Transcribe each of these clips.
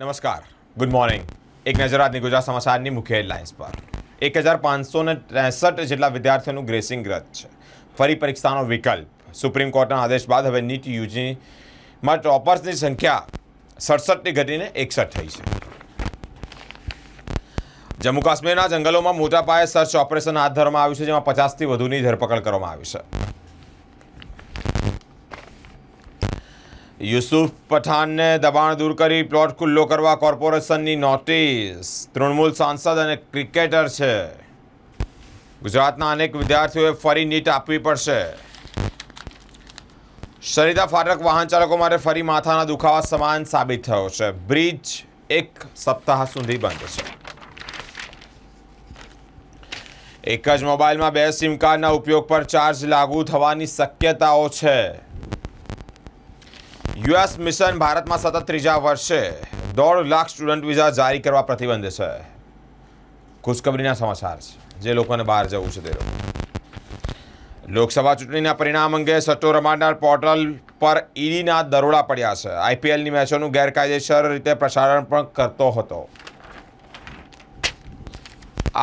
નમસ્કાર good morning એક નજર આજની ગુજરાત સમાચારની મુખ્ય હેડલાઇન્સ પર એક હજાર પાંચસો ને ત્રેસઠ જેટલા વિદ્યાર્થીઓનું ગ્રેસિંગ રદ છે ફરી પરીક્ષાનો વિકલ્પ સુપ્રીમ કોર્ટના આદેશ બાદ હવે નીટ યુજીમાં ટોપર્સની સંખ્યા સડસઠની ઘટીને એકસઠ થઈ છે જમ્મુ કાશ્મીરના જંગલોમાં મોટા પાયે સર્ચ ઓપરેશન હાથ ધરવામાં આવ્યું છે જેમાં પચાસથી વધુની ધરપકડ કરવામાં આવી છે યુસુફ પઠાનને દબાણ દૂર કરી પ્લોટ ખુલ્લો કરવા કોર્પોરેશનની નોટિસ તૃણમૂલ સાંસદ અને ક્રિકેટર છે ગુજરાતના અનેક વિદ્યાર્થીઓએ ફરી નીટ આપવી પડશે શરીદા ફાટક વાહન ચાલકો માટે ફરી માથાના દુખાવા સમાન સાબિત થયો છે બ્રિજ એક સપ્તાહ સુધી બંધ છે એક જ મોબાઈલમાં બે સિમ કાર્ડના ઉપયોગ પર ચાર્જ લાગુ થવાની શક્યતાઓ છે યુએસ મિશન ભારતમાં સતત ત્રીજા વર્ષે દોઢ લાખ સ્ટુડન્ટ વિઝા જારી કરવા પ્રતિબંધ છે ખુશખબરીના સમાચાર છે જે લોકોને બહાર જવું છે તે લોકો લોકસભા ચૂંટણીના પરિણામ અંગે સટ્ટો રમાડનાર પોર્ટલ પર ઈડીના દરોડા પડ્યા છે આઈપીએલની મેચોનું ગેરકાયદેસર રીતે પ્રસારણ પણ કરતો હતો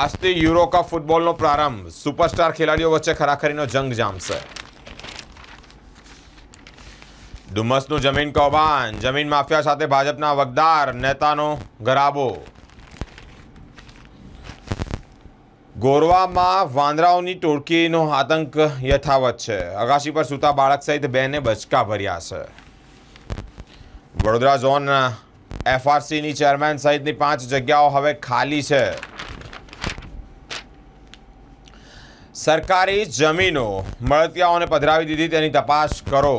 આજથી યુરો ફૂટબોલનો પ્રારંભ સુપરસ્ટાર ખેલાડીઓ વચ્ચે ખરાખરીનો જંગ જામશે ડુમસનું જમીન કૌભાંડ જમીન માફિયા સાથે ભાજપના વગદાર નેતાનો ગરાબો ગોરવામાં વાંદરાઓની ટોળકીનો આતંક યથાવત છે અગાશી પર સૂતા બાળક સહિત બેને બચકા ભર્યા છે વડોદરા ઝોન એફઆરસીની ચેરમેન સહિતની પાંચ જગ્યાઓ હવે ખાલી છે સરકારી જમીનો મળતિયાઓને પધરાવી દીધી તેની તપાસ કરો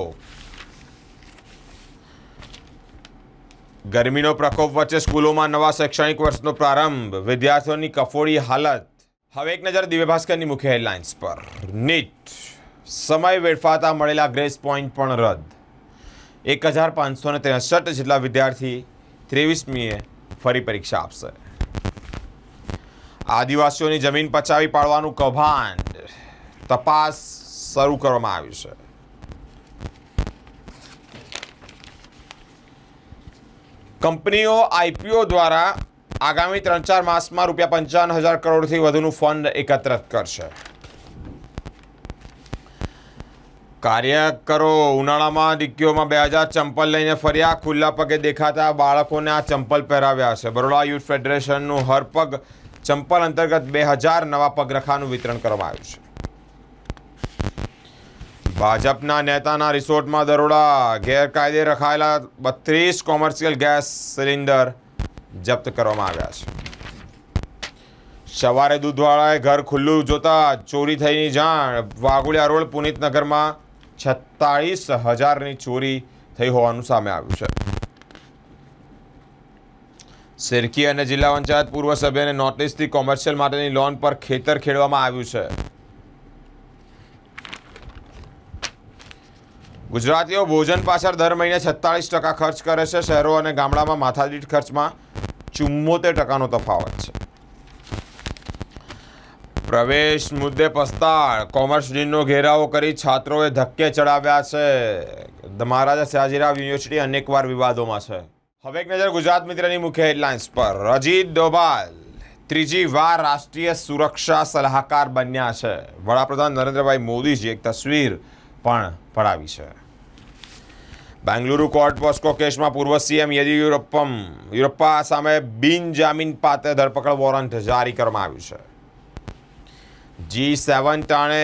ગરમીનો પ્રકોપ વચ્ચે સ્કૂલોમાં નવા શૈક્ષણિક વર્ષનો પ્રારંભ વિદ્યાર્થીઓની કફોડી હાલત હવે એક નજર દિવ્ય ભાસ્કરની મુખ્ય હેડલાઇન્સ પર નીટ સમય વેડફાતા મળેલા ગ્રેસ પોઈન્ટ પણ રદ એક હજાર પાંચસો ને ત્રેસઠ જેટલા વિદ્યાર્થી ત્રેવીસમીએ ફરી પરીક્ષા આપશે આદિવાસીઓની જમીન પચાવી પાડવાનું કૌભાંડ તપાસ શરૂ કરવામાં આવ્યું છે કંપનીઓ આઈપીઓ દ્વારા આગામી ત્રણ ચાર માસમાં રૂપિયા પંચાવન હજાર કરોડથી વધુનું ફંડ એકત્રિત કરશે કાર્યકરો ઉનાળામાં ડિક્કીઓમાં બે હજાર ચંપલ લઈને ફર્યા ખુલ્લા પગે દેખાતા બાળકોને આ ચંપલ પહેરાવ્યા છે બરોડા યુથ ફેડરેશનનું હર પગ ચંપલ અંતર્ગત બે હજાર નવા પગરખાનું વિતરણ કરવામાં આવ્યું છે ભાજપના નેતાના રિસોર્ટમાં દરોડા ગેરકાયદે રખાયેલા બત્રીસ કોમર્શિયલ ગેસ સિલિન્ડર જપ્ત કરવામાં આવ્યા છે સવારે દૂધવાળાએ ઘર ખુલ્લું જોતા ચોરી થઈની જાણ વાઘોડિયા રોડ પુનિતનગરમાં છત્તાળીસ હજારની ચોરી થઈ હોવાનું સામે આવ્યું છે સિરકી અને જિલ્લા પંચાયત પૂર્વ સભ્યને નોટિસથી કોમર્શિયલ માટેની લોન પર ખેતર ખેડવામાં આવ્યું છે ગુજરાતીઓ ભોજન પાછળ દર મહિને છત્તાલીસ ટકા ખર્ચ કરે છે શહેરો અને ગામડામાં માથાદીઠ ખર્ચમાં ચુમ્મોતેર ટકાનો તફાવત છે પ્રવેશ મુદ્દે પસ્તાળ કોમર્સ ડીનનો ઘેરાવો કરી છાત્રોએ ધક્કે ચડાવ્યા છે મહારાજા સયાજીરાવ યુનિવર્સિટી અનેકવાર વિવાદોમાં છે હવે એક નજર ગુજરાત મિત્રની મુખ્ય હેડલાઇન્સ પર રજીત ડોભાલ ત્રીજી વાર રાષ્ટ્રીય સુરક્ષા સલાહકાર બન્યા છે વડાપ્રધાન નરેન્દ્રભાઈ મોદીજી એક તસવીર પણ ભરાવી છે બેંગલુરુ કોર્ટ પોસ્કો કેસમાં પૂર્વ સીએમ યેદિયુરપ્પમ યુરપ્પા સામે બિનજામીન પાત્ર ધરપકડ વોરંટ જારી કરવામાં આવ્યું છે જી સેવન ટાણે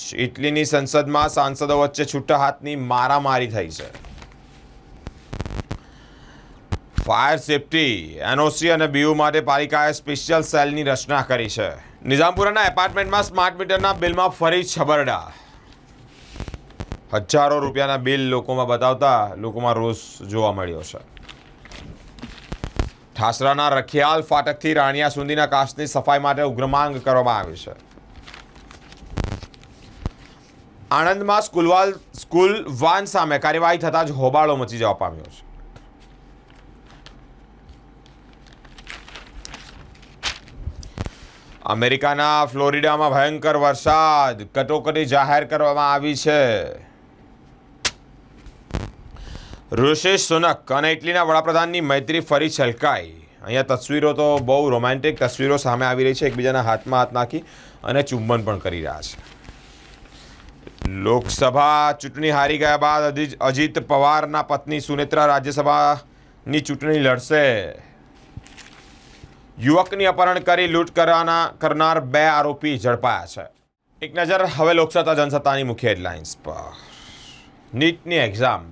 જ ઇટલીની સંસદમાં સાંસદો વચ્ચે છૂટા હાથની મારામારી થઈ છે ફાયર સેફટી એનઓસી અને બીયુ માટે પાલિકાએ સ્પેશિયલ સેલની રચના કરી છે નિઝામપુરાના એપાર્ટમેન્ટમાં સ્માર્ટ મીટરના બિલમાં ફરી છબરડા હજારો રૂપિયાના બિલ લોકોમાં બતાવતા લોકોમાં રોષ જોવા મળ્યો છે ઠાસરાના રખિયાલ ફાટકથી રાણિયા સુધીના કાસ્ટની સફાઈ માટે ઉગ્રમાંગ કરવામાં આવી છે આણંદમાં સ્કૂલવાલ સ્કૂલ વાન સામે કાર્યવાહી થતાં જ હોબાળો મચી જવા પામ્યો છે અમેરિકાના ફ્લોરિડામાં ભયંકર વરસાદ કટોકટી જાહેર કરવામાં આવી છે ઋષેશ સુનક અને ઇટલીના વડાપ્રધાનની મૈત્રી ફરી છલકાઈ અહીંયા તસવીરો તો બહુ રોમેન્ટિક તસવીરો સામે આવી રહી છે એકબીજાના હાથમાં હાથ નાખી અને ચુંબન પણ કરી રહ્યા છે લોકસભા ચૂંટણી હારી ગયા બાદ અજીત પવારના પત્ની સુનેત્રા રાજ્યસભાની ચૂંટણી લડશે યુવકની અપહરણ કરી લૂંટ કરવાના કરનાર બે આરોપી ઝડપાયા છે એક નજર હવે લોકસત્તા જનસત્તાની મુખ્ય હેડલાઇન્સ પર નીટની એક્ઝામ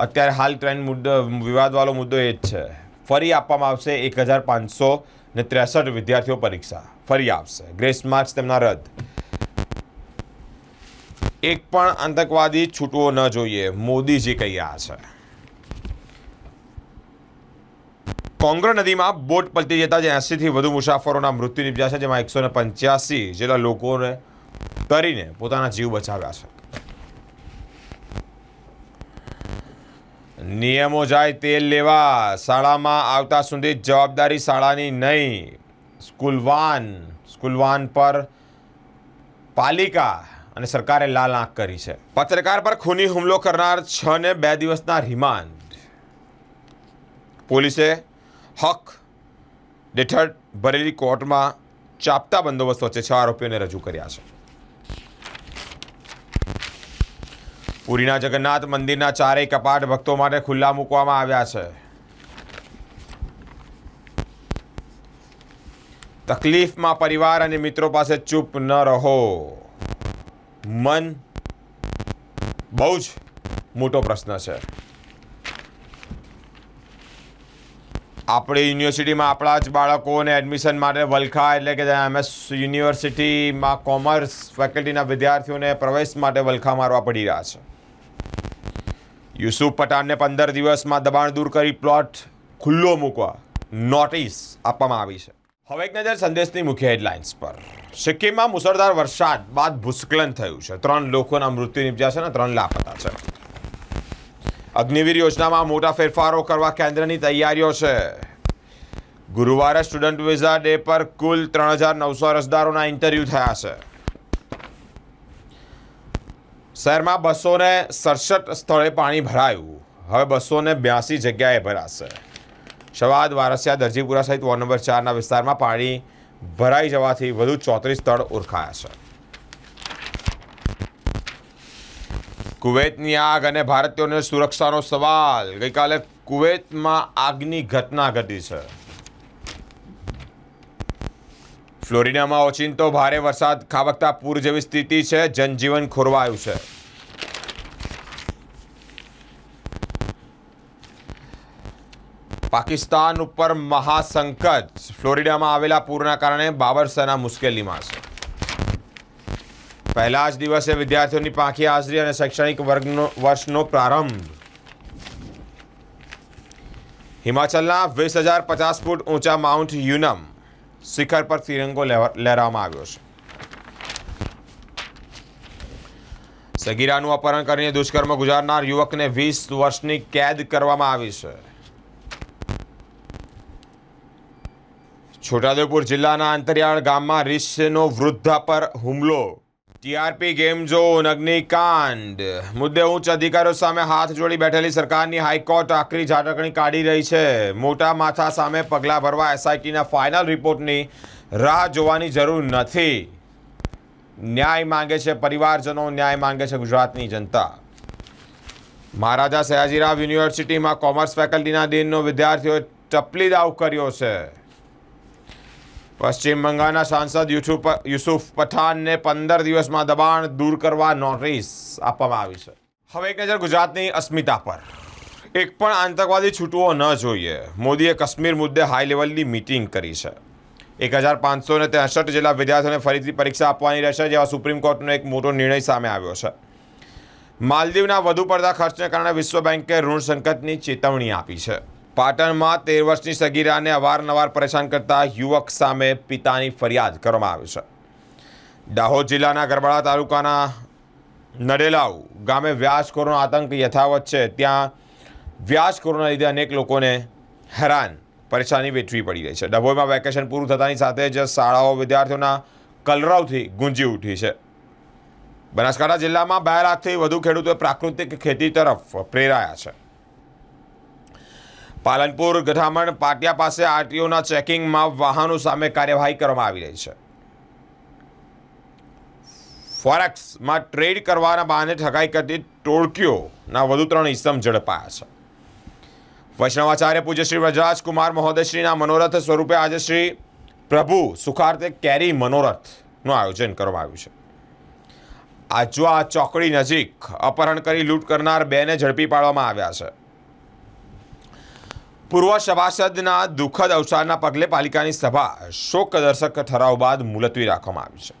અત્યારે હાલ ટ્રેન મુદ્દો વિવાદવાળો મુદ્દો એ જ છે ફરી આપવામાં આવશે એક હજાર પાંચસો ને ત્રેસઠ વિદ્યાર્થીઓ પરીક્ષા ફરી આપશે ગ્રેસ માર્ક્સ તેમના રદ એક પણ આતંકવાદી છૂટવો ન જોઈએ મોદીજી કહ્યા છે કોંગ્ર નદીમાં બોટ પલટી જતા જે એસીથી વધુ મુસાફરોના મૃત્યુ નિપજ્યા છે જેમાં એકસો ને પંચ્યાસી જેટલા લોકોને તરીને પોતાના જીવ બચાવ્યા છે નિયમો જાય તેલ લેવા શાળામાં આવતા સુધી જવાબદારી શાળાની નહીં સ્કૂલવાન સ્કૂલવાન પર પાલિકા અને સરકારે લાલ આંખ કરી છે પત્રકાર પર ખૂની હુમલો કરનાર છ ને બે દિવસના રિમાન્ડ પોલીસે હક હેઠળ ભરેલી કોર્ટમાં ચાપતા બંદોબસ્ત વચ્ચે છ આરોપીઓને રજૂ કર્યા છે પુરીના જગન્નાથ મંદિરના ચારેય કપાટ ભક્તો માટે ખુલ્લા મૂકવામાં આવ્યા છે તકલીફમાં પરિવાર અને મિત્રો પાસે ચૂપ ન રહો મન બહુ જ મોટો પ્રશ્ન છે આપણી યુનિવર્સિટીમાં આપણા જ બાળકોને એડમિશન માટે વલખા એટલે કે એમએસ યુનિવર્સિટીમાં કોમર્સ ફેકલ્ટીના વિદ્યાર્થીઓને પ્રવેશ માટે વલખા મારવા પડી રહ્યા છે યુસુફ પઠાણને પંદર દિવસમાં દબાણ દૂર કરી પ્લોટ ખુલ્લો મૂકવા નોટિસ આપવામાં આવી છે હવે એક નજર સંદેશની મુખ્ય હેડલાઇન્સ પર સિક્કિમમાં મુસળધાર વરસાદ બાદ ભૂસ્ખલન થયું છે ત્રણ લોકોના મૃત્યુ નિપજ્યા છે અને ત્રણ લાપતા છે અગ્નિવીર યોજનામાં મોટા ફેરફારો કરવા કેન્દ્રની તૈયારીઓ છે ગુરુવારે સ્ટુડન્ટ વિઝા ડે પર કુલ ત્રણ હજાર નવસો અરજદારોના ઇન્ટરવ્યૂ થયા છે શહેરમાં બસોને સડસઠ સ્થળે પાણી ભરાયું હવે બસોને બ્યાસી જગ્યાએ ભરાશે સવાદ વારસિયા દરજીપુરા સહિત વોર્ડ નંબર ચારના વિસ્તારમાં પાણી ભરાઈ જવાથી વધુ ચોત્રીસ સ્થળ ઓળખાયા છે કુવૈતની આગ અને ભારતીયોને સુરક્ષાનો સવાલ ગઈકાલે કુવૈતમાં આગની ઘટના ઘટી છે ફ્લોરિડામાં ઓચિંતો ભારે વરસાદ ખાબકતા પૂર જેવી સ્થિતિ છે જનજીવન ખોરવાયું છે પાકિસ્તાન ઉપર મહાસંકટ ફ્લોરિડામાં આવેલા પૂરના કારણે બાબરસેના મુશ્કેલીમાં છે પહેલા જ દિવસે વિદ્યાર્થીઓની પાંખી હાજરી અને શૈક્ષણિક વર્ગનો વર્ષનો પ્રારંભ હિમાચલના વીસ હજાર પચાસ ફૂટ ઊંચા માઉન્ટ યુનમ શિખર પર તિરંગો લહેરાવવામાં આવ્યો છે સગીરાનું અપહરણ કરીને દુષ્કર્મ ગુજારનાર યુવકને વીસ વર્ષની કેદ કરવામાં આવી છે છોટાઉદેપુર જિલ્લાના અંતરિયાળ ગામમાં રીસનો વૃદ્ધા પર હુમલો ટીઆરપી ગેમ ઝોન અગ્નિકાંડ મુદ્દે ઉચ્ચ અધિકારીઓ સામે હાથ જોડી બેઠેલી સરકારની હાઈકોર્ટ આખરી ઝાટકણી કાઢી રહી છે મોટા માથા સામે પગલાં ભરવા એસઆઈટીના ફાઇનલ રિપોર્ટની રાહ જોવાની જરૂર નથી ન્યાય માંગે છે પરિવારજનો ન્યાય માંગે છે ગુજરાતની જનતા મહારાજા સયાજીરાવ યુનિવર્સિટીમાં કોમર્સ ફેકલ્ટીના દિનનો વિદ્યાર્થીઓએ ચપલી દાવ કર્યો છે પશ્ચિમ બંગાળના સાંસદ યુસુફ પઠાનને પંદર દિવસમાં દબાણ દૂર કરવા નોટિસ આપવામાં આવી છે હવે એક નજર ગુજરાતની અસ્મિતા પર એક પણ આતંકવાદી છૂટવો ન જોઈએ મોદીએ કાશ્મીર મુદ્દે હાઈ લેવલની મિટિંગ કરી છે એક હજાર પાંચસો ને ત્રેસઠ જેટલા વિદ્યાર્થીઓને ફરીથી પરીક્ષા આપવાની રહેશે જેવા સુપ્રીમ કોર્ટનો એક મોટો નિર્ણય સામે આવ્યો છે માલદીવના વધુ પડતા ખર્ચને કારણે વિશ્વ બેન્કે ઋણ સંકટની ચેતવણી આપી છે પાટણમાં તેર વર્ષની સગીરાને અવારનવાર પરેશાન કરતા યુવક સામે પિતાની ફરિયાદ કરવામાં આવી છે દાહોદ જિલ્લાના ગરબાડા તાલુકાના નડેલાવ ગામે વ્યાસખોરનો આતંક યથાવત છે ત્યાં વ્યાસખોરના લીધે અનેક લોકોને હેરાન પરેશાની વેઠવી પડી રહી છે ડભોઈમાં વેકેશન પૂરું થતાની સાથે જ શાળાઓ વિદ્યાર્થીઓના કલરવથી ગુંજી ઉઠી છે બનાસકાંઠા જિલ્લામાં બે લાખથી વધુ ખેડૂતો પ્રાકૃતિક ખેતી તરફ પ્રેરાયા છે પાલનપુર ગઢામણ પાટિયા પાસે આરટીઓના ચેકિંગમાં વાહનો સામે કાર્યવાહી કરવામાં આવી રહી છે ફોરેક્સમાં ટ્રેડ કરવાના બહાને ઠગાઈ કરતી ટોળકીઓના વધુ ત્રણ ઇસમ ઝડપાયા છે વૈષ્ણવાચાર્ય પૂજ્ય શ્રી વ્રજરાજકુમાર મહોદયશ્રીના મનોરથ સ્વરૂપે આજે શ્રી પ્રભુ સુખાર્થે કેરી મનોરથનું આયોજન કરવામાં આવ્યું છે આજવા ચોકડી નજીક અપહરણ કરી લૂંટ કરનાર બેને ઝડપી પાડવામાં આવ્યા છે પૂર્વ સભાસદના દુઃખદ અવસારના પગલે પાલિકાની સભા શોકદર્શક ઠરાવ બાદ મુલતવી રાખવામાં આવી છે